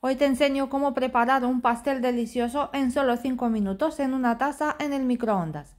Hoy te enseño cómo preparar un pastel delicioso en solo 5 minutos en una taza en el microondas.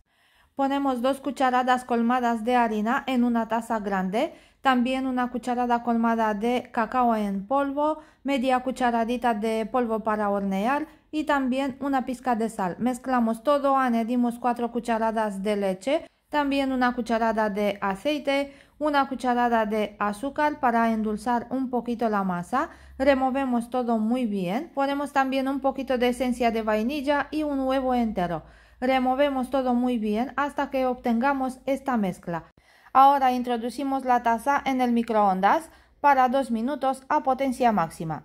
Ponemos 2 cucharadas colmadas de harina en una taza grande, también una cucharada colmada de cacao en polvo, media cucharadita de polvo para hornear y también una pizca de sal. Mezclamos todo, añadimos 4 cucharadas de leche, también una cucharada de aceite, una cucharada de azúcar para endulzar un poquito la masa. Removemos todo muy bien. Ponemos también un poquito de esencia de vainilla y un huevo entero. Removemos todo muy bien hasta que obtengamos esta mezcla. Ahora introducimos la taza en el microondas para dos minutos a potencia máxima.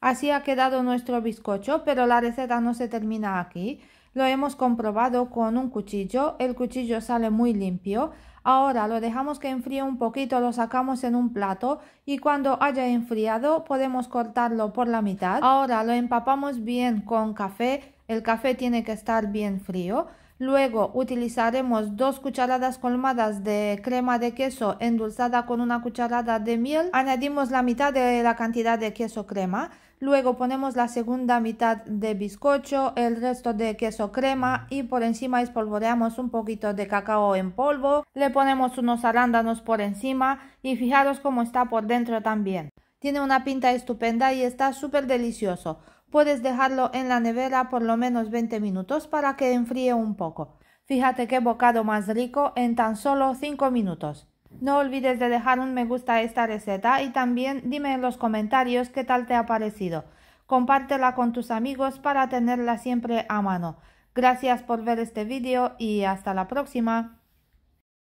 Así ha quedado nuestro bizcocho, pero la receta no se termina aquí. Lo hemos comprobado con un cuchillo, el cuchillo sale muy limpio. Ahora lo dejamos que enfríe un poquito, lo sacamos en un plato y cuando haya enfriado podemos cortarlo por la mitad. Ahora lo empapamos bien con café el café tiene que estar bien frío. Luego utilizaremos dos cucharadas colmadas de crema de queso endulzada con una cucharada de miel. Añadimos la mitad de la cantidad de queso crema. Luego ponemos la segunda mitad de bizcocho, el resto de queso crema y por encima espolvoreamos un poquito de cacao en polvo. Le ponemos unos arándanos por encima y fijaros cómo está por dentro también. Tiene una pinta estupenda y está súper delicioso. Puedes dejarlo en la nevera por lo menos 20 minutos para que enfríe un poco. Fíjate qué bocado más rico en tan solo 5 minutos. No olvides de dejar un me gusta a esta receta y también dime en los comentarios qué tal te ha parecido. Compártela con tus amigos para tenerla siempre a mano. Gracias por ver este vídeo y hasta la próxima.